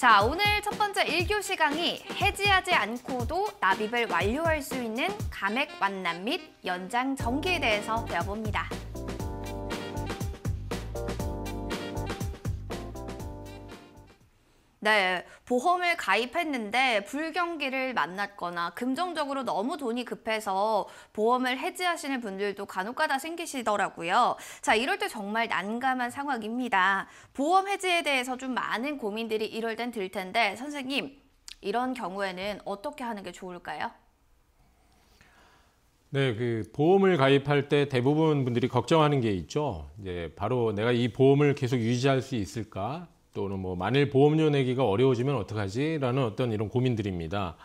자, 오늘 첫 번째 1교시 강의 해지하지 않고도 납입을 완료할 수 있는 감액 완납 및 연장 정기에 대해서 배워봅니다. 네, 보험을 가입했는데 불경기를 만났거나 금전적으로 너무 돈이 급해서 보험을 해지하시는 분들도 간혹가다 생기시더라고요. 자, 이럴 때 정말 난감한 상황입니다. 보험 해지에 대해서 좀 많은 고민들이 이럴 땐 들 텐데 선생님, 이런 경우에는 어떻게 하는 게 좋을까요? 네, 그 보험을 가입할 때 대부분 분들이 걱정하는 게 있죠. 이제 바로 내가 이 보험을 계속 유지할 수 있을까? 또는 뭐 만일 보험료 내기가 어려워지면 어떡하지라는 어떤 이런 고민들입니다.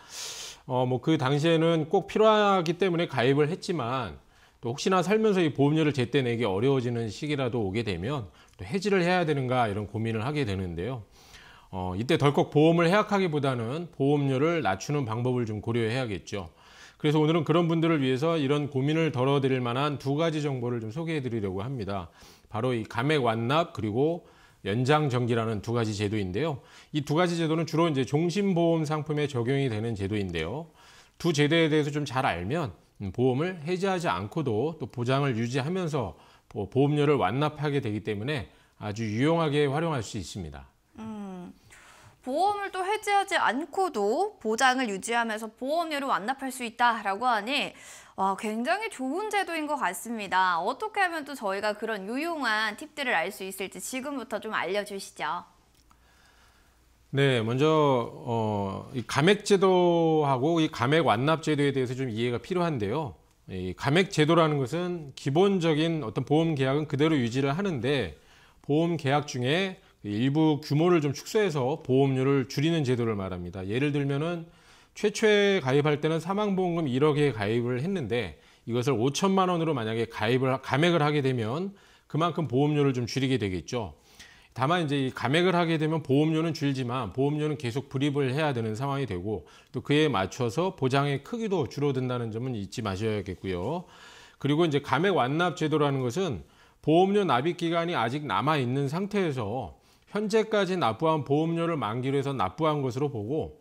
어, 뭐 그 당시에는 꼭 필요하기 때문에 가입을 했지만 또 혹시나 살면서 이 보험료를 제때 내기 어려워지는 시기라도 오게 되면 또 해지를 해야 되는가 이런 고민을 하게 되는데요. 어, 이때 덜컥 보험을 해약하기보다는 보험료를 낮추는 방법을 좀 고려해야겠죠. 그래서 오늘은 그런 분들을 위해서 이런 고민을 덜어드릴 만한 두 가지 정보를 좀 소개해 드리려고 합니다. 바로 이 감액 완납 그리고 연장 정기라는 두 가지 제도인데요. 이 두 가지 제도는 주로 이제 종신보험 상품에 적용이 되는 제도인데요. 두 제도에 대해서 좀 잘 알면 음, 보험을 해지하지 않고도 또 보장을 유지하면서 보험료를 완납하게 되기 때문에 아주 유용하게 활용할 수 있습니다. 보험을 또 해지하지 않고도 보장을 유지하면서 보험료를 완납할 수 있다라고 하니 와, 굉장히 좋은 제도인 것 같습니다. 어떻게 하면 또 저희가 그런 유용한 팁들을 알 수 있을지 지금부터 좀 알려주시죠. 네, 먼저 어, 이 감액 제도하고 이 감액 완납 제도에 대해서 좀 이해가 필요한데요. 이 감액 제도라는 것은 기본적인 어떤 보험 계약은 그대로 유지를 하는데 보험 계약 중에 일부 규모를 좀 축소해서 보험료를 줄이는 제도를 말합니다. 예를 들면은 최초에 가입할 때는 사망보험금 1억에 가입을 했는데 이것을 5천만 원으로 만약에 가입을 감액을 하게 되면 그만큼 보험료를 좀 줄이게 되겠죠. 다만 이제 감액을 하게 되면 보험료는 줄지만 보험료는 계속 불입을 해야 되는 상황이 되고 또 그에 맞춰서 보장의 크기도 줄어든다는 점은 잊지 마셔야겠고요. 그리고 이제 감액 완납 제도라는 것은 보험료 납입 기간이 아직 남아 있는 상태에서 현재까지 납부한 보험료를 만기로 해서 납부한 것으로 보고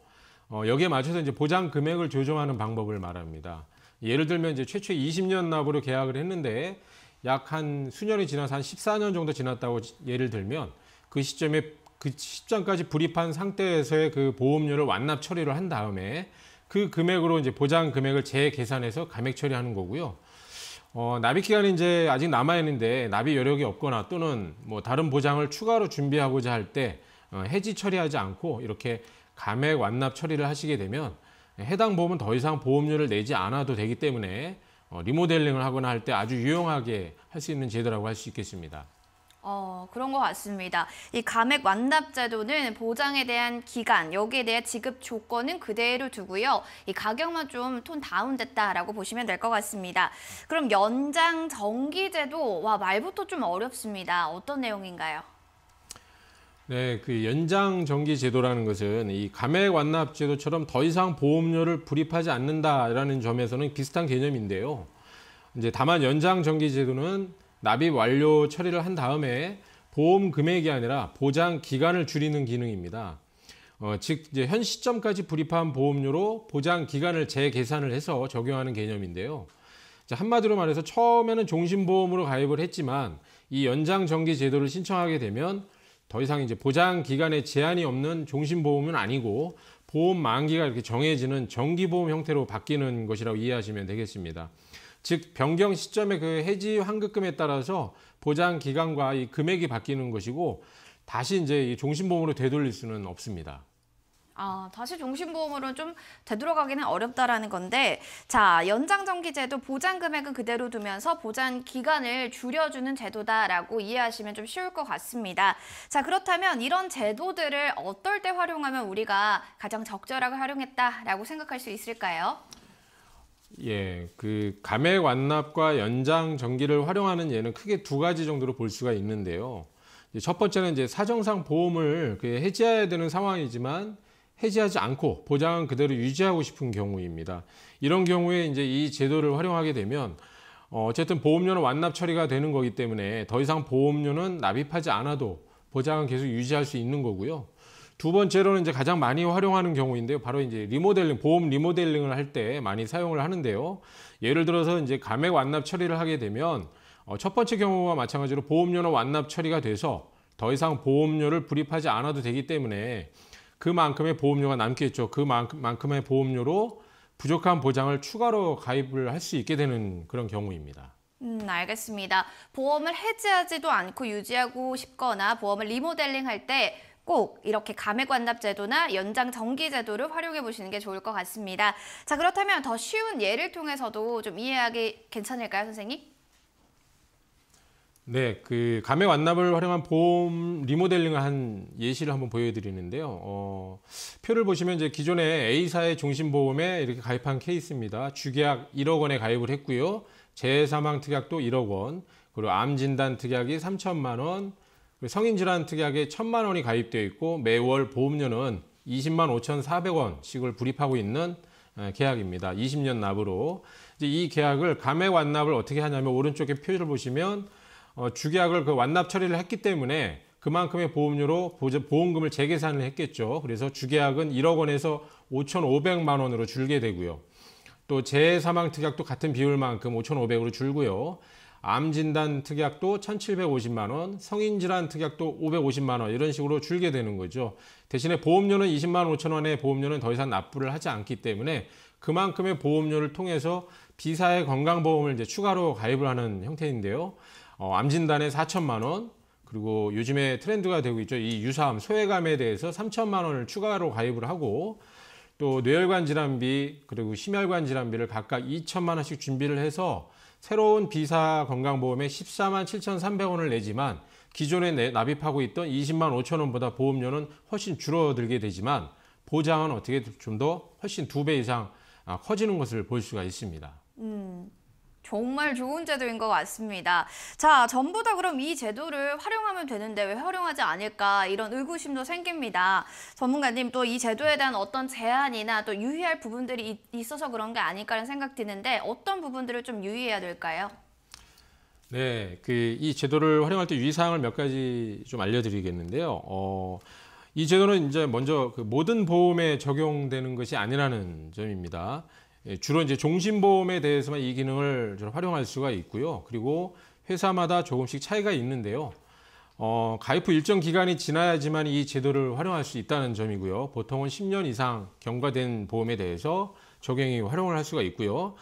어, 여기에 맞춰서 이제 보장 금액을 조정하는 방법을 말합니다. 예를 들면 이제 최초 20년 납으로 계약을 했는데 약 한 수년이 지나서 한 14년 정도 지났다고 예를 들면 그 시점에 그 시점까지 불입한 상태에서의 그 보험료를 완납 처리를 한 다음에 그 금액으로 이제 보장 금액을 재계산해서 감액 처리하는 거고요. 어, 납입 기간이 이제 아직 남아 있는데 납입 여력이 없거나 또는 뭐 다른 보장을 추가로 준비하고자 할 때 어, 해지 처리하지 않고 이렇게 감액 완납 처리를 하시게 되면 해당 보험은 더 이상 보험료를 내지 않아도 되기 때문에 어, 리모델링을 하거나 할 때 아주 유용하게 할 수 있는 제도라고 할 수 있겠습니다. 어, 그런 것 같습니다. 이 감액 완납 제도는 보장에 대한 기간, 여기에 대해 지급 조건은 그대로 두고요. 이 가격만 좀 톤 다운됐다라고 보시면 될 것 같습니다. 그럼 연장 정기 제도, 와, 말부터 좀 어렵습니다. 어떤 내용인가요? 네, 그 연장 정기 제도라는 것은 이 감액 완납 제도처럼 더 이상 보험료를 불입하지 않는다라는 점에서는 비슷한 개념인데요. 이제 다만 연장 정기 제도는 납입 완료 처리를 한 다음에 보험 금액이 아니라 보장 기간을 줄이는 기능입니다. 어, 즉 이제 현 시점까지 불입한 보험료로 보장 기간을 재계산을 해서 적용하는 개념인데요. 한마디로 말해서 처음에는 종신보험으로 가입을 했지만 이 연장 정기 제도를 신청하게 되면 더 이상 이제 보장 기간에 제한이 없는 종신보험은 아니고 보험 만기가 이렇게 정해지는 정기보험 형태로 바뀌는 것이라고 이해하시면 되겠습니다. 즉 변경 시점의 그 해지 환급금에 따라서 보장 기간과 이 금액이 바뀌는 것이고 다시 이제 이 종신보험으로 되돌릴 수는 없습니다. 아, 다시 종신보험으로 좀 되돌아가기는 어렵다라는 건데 자 연장정기제도 보장금액은 그대로 두면서 보장기간을 줄여주는 제도다라고 이해하시면 좀 쉬울 것 같습니다. 자 그렇다면 이런 제도들을 어떨 때 활용하면 우리가 가장 적절하게 활용했다라고 생각할 수 있을까요? 예, 그 감액 완납과 연장 전기를 활용하는 예는 크게 두 가지 정도로 볼 수가 있는데요. 첫 번째는 이제 사정상 보험을 그 해지해야 되는 상황이지만 해지하지 않고 보장은 그대로 유지하고 싶은 경우입니다. 이런 경우에 이제 이 제도를 활용하게 되면 어, 어쨌든 보험료는 완납 처리가 되는 거기 때문에 더 이상 보험료는 납입하지 않아도 보장은 계속 유지할 수 있는 거고요. 두 번째로는 이제 가장 많이 활용하는 경우인데요. 바로 이제 리모델링, 보험 리모델링을 할 때 많이 사용을 하는데요. 예를 들어서 이제 감액 완납 처리를 하게 되면 어, 첫 번째 경우와 마찬가지로 보험료는 완납 처리가 돼서 더 이상 보험료를 불입하지 않아도 되기 때문에 그만큼의 보험료가 남겠죠. 그만큼의 보험료로 부족한 보장을 추가로 가입을 할 수 있게 되는 그런 경우입니다. 음, 알겠습니다. 보험을 해지하지도 않고 유지하고 싶거나 보험을 리모델링 할때 꼭 이렇게 감액완납 제도나 연장 정기 제도를 활용해 보시는 게 좋을 것 같습니다. 자 그렇다면 더 쉬운 예를 통해서도 좀 이해하기 괜찮을까요, 선생님? 네, 그 감액 완납을 활용한 보험 리모델링을 한 예시를 한번 보여드리는데요. 어, 표를 보시면 이제 기존에 A사의 종신보험에 이렇게 가입한 케이스입니다. 주계약 1억 원에 가입을 했고요. 재사망 특약도 1억 원, 그리고 암 진단 특약이 3천만 원, 성인 질환 특약에 천만 원이 가입되어 있고 매월 보험료는 20만 5,400원씩을 불입하고 있는 계약입니다. 20년 납으로 이제 이 계약을 감액 완납을 어떻게 하냐면 오른쪽에 표를 시 보시면 어, 주계약을 그 완납 처리를 했기 때문에 그만큼의 보험료로 보험금을 재계산을 했겠죠. 그래서 주계약은 1억 원에서 5,500만 원으로 줄게 되고요. 또 재사망 해 특약도 같은 비율만큼 5,500으로 줄고요. 암 진단 특약도 1,750만 원, 성인 질환 특약도 550만 원 이런 식으로 줄게 되는 거죠. 대신에 보험료는 20만 5천 원의 보험료는 더 이상 납부를 하지 않기 때문에 그만큼의 보험료를 통해서 비사의 건강보험을 이제 추가로 가입을 하는 형태인데요. 어, 암 진단에 4천만 원, 그리고 요즘에 트렌드가 되고 있죠. 이 유사암, 소외감에 대해서 3천만 원을 추가로 가입을 하고 또 뇌혈관 질환비 그리고 심혈관 질환비를 각각 2천만 원씩 준비를 해서 새로운 비사 건강보험에 14만 7,300원을 내지만 기존에 납입하고 있던 20만 5천 원보다 보험료는 훨씬 줄어들게 되지만 보장은 어떻게 좀 더 훨씬 두 배 이상 아, 커지는 것을 볼 수가 있습니다. 음. 정말 좋은 제도인 것 같습니다. 자, 전부 다 그럼 이 제도를 활용하면 되는데 왜 활용하지 않을까 이런 의구심도 생깁니다. 전문가님 또 이 제도에 대한 어떤 제한이나 또 유의할 부분들이 있어서 그런 게 아닐까라는 생각 드는데 어떤 부분들을 좀 유의해야 될까요? 네, 그 이 제도를 활용할 때 유의사항을 몇 가지 좀 알려드리겠는데요. 어, 이 제도는 이제 먼저 그 모든 보험에 적용되는 것이 아니라는 점입니다. 예, 주로 이제 종신보험에 대해서만 이 기능을 활용할 수가 있고요. 그리고 회사마다 조금씩 차이가 있는데요. 어, 가입 후 일정 기간이 지나야지만 이 제도를 활용할 수 있다는 점이고요. 보통은 10년 이상 경과된 보험에 대해서 적용이 활용을 할 수가 있고요.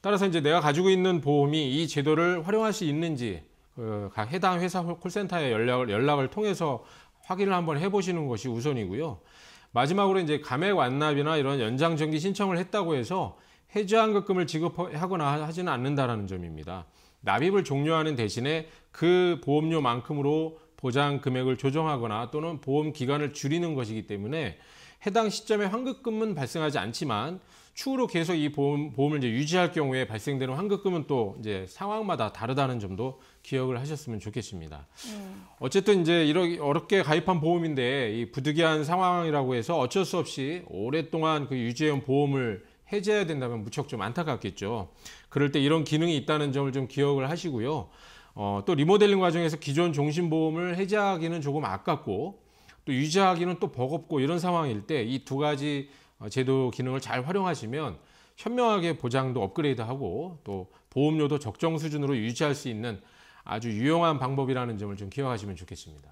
따라서 이제 내가 가지고 있는 보험이 이 제도를 활용할 수 있는지 그, 각 해당 회사 콜센터에 연락을, 연락을 통해서 확인을 한번 해보시는 것이 우선이고요. 마지막으로 이제 감액 완납이나 이런 연장 정기 신청을 했다고 해서 해지환급금을 지급하거나 하지는 않는다라는 점입니다. 납입을 종료하는 대신에 그 보험료만큼으로 보장 금액을 조정하거나 또는 보험 기간을 줄이는 것이기 때문에 해당 시점에 환급금은 발생하지 않지만 추후로 계속 이 보험, 보험을 이제 유지할 경우에 발생되는 환급금은 또 이제 상황마다 다르다는 점도 기억을 하셨으면 좋겠습니다. 음. 어쨌든 이제 이렇게 어렵게 가입한 보험인데 이 부득이한 상황이라고 해서 어쩔 수 없이 오랫동안 그 유지해온 보험을 해제해야 된다면 무척 좀 안타깝겠죠. 그럴 때 이런 기능이 있다는 점을 좀 기억을 하시고요. 어, 또 리모델링 과정에서 기존 종신보험을 해제하기는 조금 아깝고 또 유지하기는 또 버겁고 이런 상황일 때 이 두 가지 어, 제도 기능을 잘 활용하시면 현명하게 보장도 업그레이드하고 또 보험료도 적정 수준으로 유지할 수 있는 아주 유용한 방법이라는 점을 좀 기억하시면 좋겠습니다.